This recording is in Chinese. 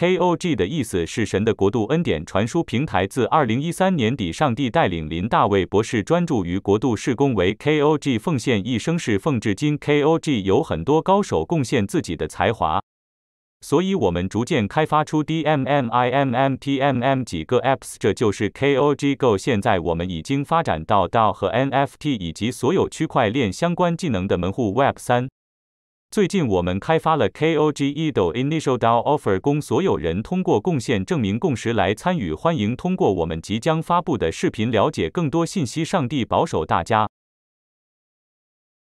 KOG 的意思是神的国度恩典传输平台。自二零一三年底，上帝带领林大卫博士专注于国度事工，为 KOG 奉献一生是奉至今。KOG 有很多高手贡献自己的才华，所以我们逐渐开发出 DMM、IMM、TMM 几个 app，s 这就是 KOG Go。现在我们已经发展到到和 NFT 以及所有区块链相关技能的门户 Web 三。最近，我们开发了 Kogido Initial DAO Offer，供所有人通过贡献证明共识来参与。欢迎通过我们即将发布的视频了解更多信息。上帝保守大家。